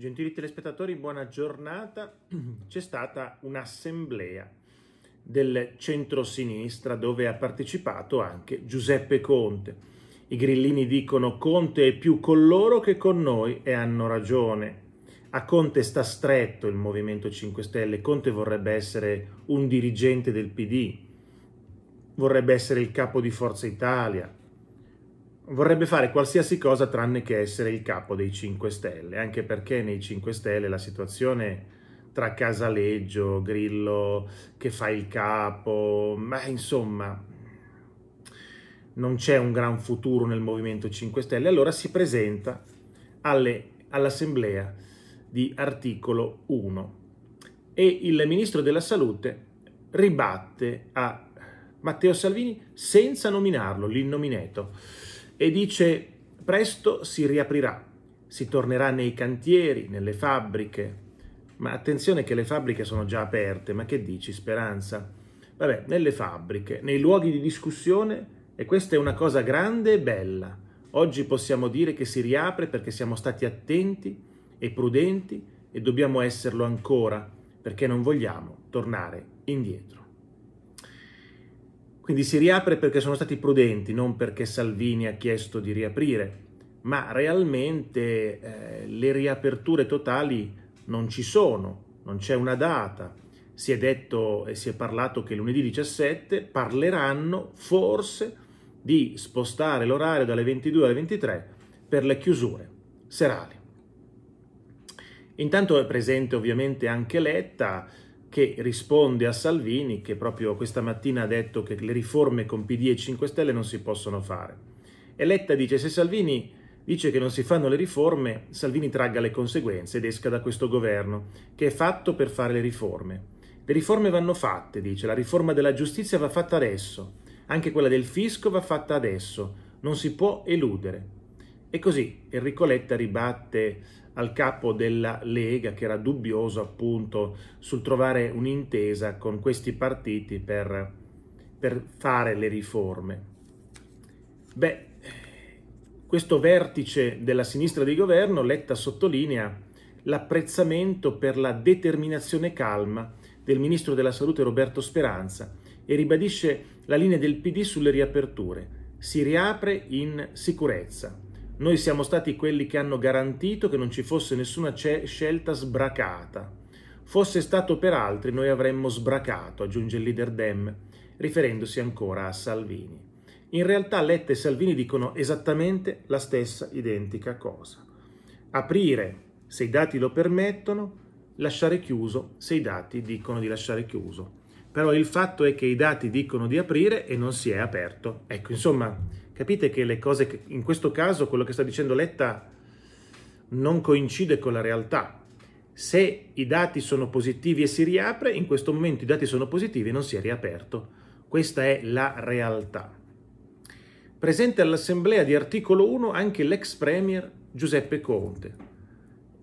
Gentili telespettatori, buona giornata. C'è stata un'assemblea del centrosinistra dove ha partecipato anche Giuseppe Conte. I grillini dicono Conte è più con loro che con noi e hanno ragione. A Conte sta stretto il Movimento 5 Stelle, Conte vorrebbe essere un dirigente del PD, vorrebbe essere il capo di Forza Italia, vorrebbe fare qualsiasi cosa tranne che essere il capo dei 5 Stelle, anche perché nei 5 Stelle la situazione tra Casaleggio, Grillo che fa il capo, ma insomma non c'è un gran futuro nel Movimento 5 Stelle, allora si presenta all'Assemblea all di articolo 1 e il Ministro della Salute ribatte a Matteo Salvini senza nominarlo, l'innominato e dice presto si riaprirà, si tornerà nei cantieri, nelle fabbriche. Ma attenzione che le fabbriche sono già aperte, ma che dici Speranza? Vabbè, nelle fabbriche, nei luoghi di discussione e questa è una cosa grande e bella. Oggi possiamo dire che si riapre perché siamo stati attenti e prudenti e dobbiamo esserlo ancora perché non vogliamo tornare indietro. Quindi si riapre perché sono stati prudenti, non perché Salvini ha chiesto di riaprire, ma realmente eh, le riaperture totali non ci sono, non c'è una data. Si è detto e si è parlato che lunedì 17 parleranno forse di spostare l'orario dalle 22 alle 23 per le chiusure serali. Intanto è presente ovviamente anche Letta, che risponde a Salvini che proprio questa mattina ha detto che le riforme con PD e 5 Stelle non si possono fare. E Letta dice se Salvini dice che non si fanno le riforme, Salvini tragga le conseguenze ed esca da questo governo, che è fatto per fare le riforme. Le riforme vanno fatte, dice, la riforma della giustizia va fatta adesso, anche quella del fisco va fatta adesso, non si può eludere. E così Enrico Letta ribatte al capo della Lega che era dubbioso appunto sul trovare un'intesa con questi partiti per, per fare le riforme. Beh, questo vertice della sinistra di governo, Letta sottolinea l'apprezzamento per la determinazione calma del ministro della salute Roberto Speranza e ribadisce la linea del PD sulle riaperture. Si riapre in sicurezza. Noi siamo stati quelli che hanno garantito che non ci fosse nessuna scelta sbracata. Fosse stato per altri, noi avremmo sbracato, aggiunge il leader Dem, riferendosi ancora a Salvini. In realtà Letta e Salvini dicono esattamente la stessa identica cosa. Aprire se i dati lo permettono, lasciare chiuso se i dati dicono di lasciare chiuso. Però il fatto è che i dati dicono di aprire e non si è aperto. Ecco, insomma, Capite che le cose, che, in questo caso quello che sta dicendo Letta non coincide con la realtà. Se i dati sono positivi e si riapre, in questo momento i dati sono positivi e non si è riaperto. Questa è la realtà. Presente all'assemblea di articolo 1 anche l'ex premier Giuseppe Conte,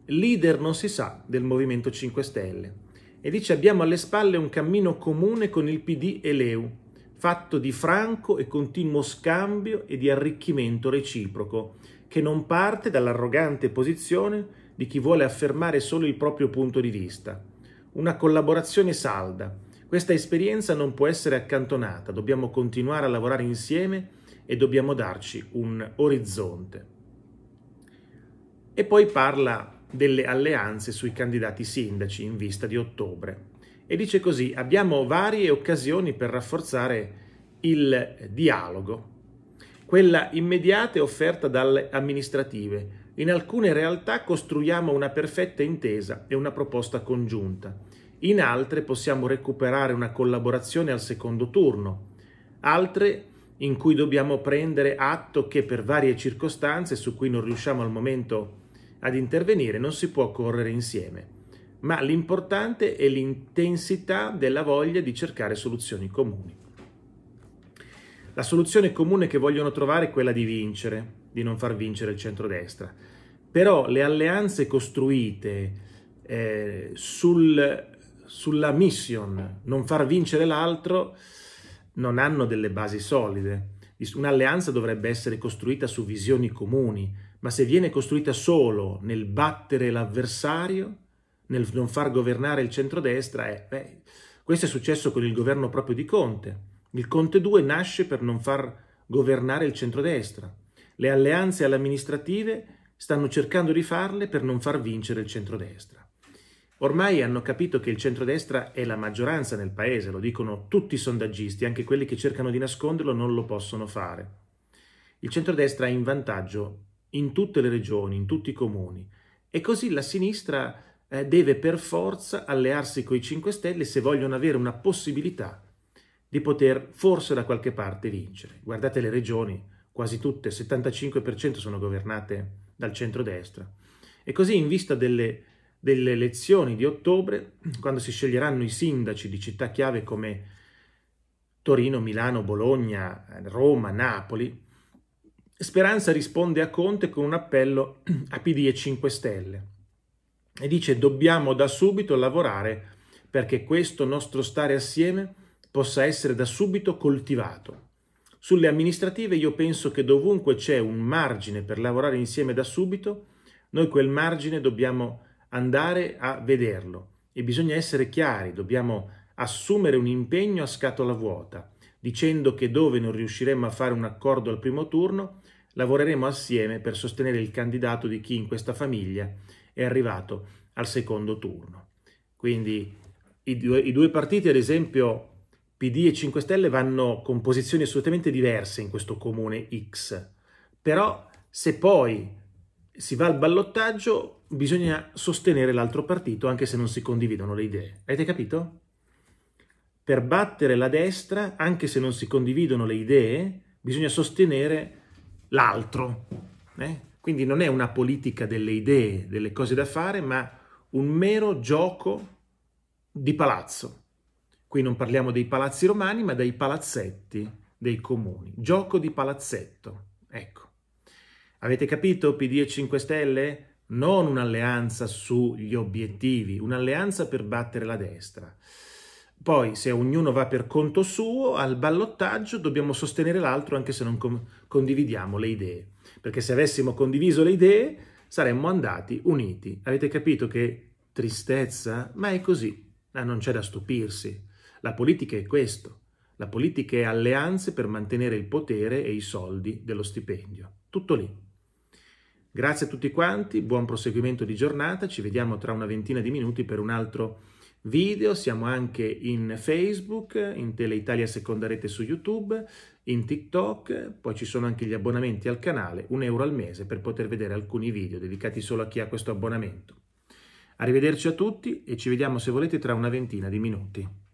leader non si sa del Movimento 5 Stelle, e dice abbiamo alle spalle un cammino comune con il PD e l'EU fatto di franco e continuo scambio e di arricchimento reciproco, che non parte dall'arrogante posizione di chi vuole affermare solo il proprio punto di vista. Una collaborazione salda. Questa esperienza non può essere accantonata, dobbiamo continuare a lavorare insieme e dobbiamo darci un orizzonte. E poi parla delle alleanze sui candidati sindaci in vista di ottobre e dice così, abbiamo varie occasioni per rafforzare il dialogo, quella immediata è offerta dalle amministrative. In alcune realtà costruiamo una perfetta intesa e una proposta congiunta. In altre possiamo recuperare una collaborazione al secondo turno. Altre in cui dobbiamo prendere atto che per varie circostanze su cui non riusciamo al momento ad intervenire non si può correre insieme ma l'importante è l'intensità della voglia di cercare soluzioni comuni. La soluzione comune che vogliono trovare è quella di vincere, di non far vincere il centrodestra. Però le alleanze costruite eh, sul, sulla mission, non far vincere l'altro, non hanno delle basi solide. Un'alleanza dovrebbe essere costruita su visioni comuni, ma se viene costruita solo nel battere l'avversario, nel non far governare il centrodestra è, beh, questo è successo con il governo proprio di Conte. Il Conte 2 nasce per non far governare il centrodestra. Le alleanze alle amministrative stanno cercando di farle per non far vincere il centrodestra. Ormai hanno capito che il centrodestra è la maggioranza nel paese, lo dicono tutti i sondaggisti, anche quelli che cercano di nasconderlo non lo possono fare. Il centrodestra è in vantaggio in tutte le regioni, in tutti i comuni e così la sinistra eh, deve per forza allearsi con i 5 Stelle se vogliono avere una possibilità di poter forse da qualche parte vincere. Guardate le regioni, quasi tutte, il 75% sono governate dal centrodestra. E così in vista delle, delle elezioni di ottobre, quando si sceglieranno i sindaci di città chiave come Torino, Milano, Bologna, eh, Roma, Napoli, Speranza risponde a Conte con un appello a PD e 5 Stelle e dice dobbiamo da subito lavorare perché questo nostro stare assieme possa essere da subito coltivato. Sulle amministrative io penso che dovunque c'è un margine per lavorare insieme da subito, noi quel margine dobbiamo andare a vederlo e bisogna essere chiari, dobbiamo assumere un impegno a scatola vuota, dicendo che dove non riusciremo a fare un accordo al primo turno, lavoreremo assieme per sostenere il candidato di chi in questa famiglia è arrivato al secondo turno. Quindi i due, i due partiti, ad esempio, PD e 5 Stelle vanno con posizioni assolutamente diverse in questo comune X, però se poi si va al ballottaggio bisogna sostenere l'altro partito anche se non si condividono le idee. Avete capito? Per battere la destra, anche se non si condividono le idee, bisogna sostenere l'altro. Eh? Quindi non è una politica delle idee, delle cose da fare, ma un mero gioco di palazzo. Qui non parliamo dei palazzi romani, ma dei palazzetti dei comuni. Gioco di palazzetto, ecco. Avete capito PD e 5 Stelle? Non un'alleanza sugli obiettivi, un'alleanza per battere la destra. Poi, se ognuno va per conto suo, al ballottaggio dobbiamo sostenere l'altro anche se non condividiamo le idee. Perché se avessimo condiviso le idee, saremmo andati uniti. Avete capito che tristezza? Ma è così, ma ah, non c'è da stupirsi. La politica è questo. La politica è alleanze per mantenere il potere e i soldi dello stipendio. Tutto lì. Grazie a tutti quanti, buon proseguimento di giornata, ci vediamo tra una ventina di minuti per un altro video, siamo anche in Facebook, in Teleitalia Seconda Rete su YouTube, in TikTok, poi ci sono anche gli abbonamenti al canale, un euro al mese per poter vedere alcuni video dedicati solo a chi ha questo abbonamento. Arrivederci a tutti e ci vediamo se volete tra una ventina di minuti.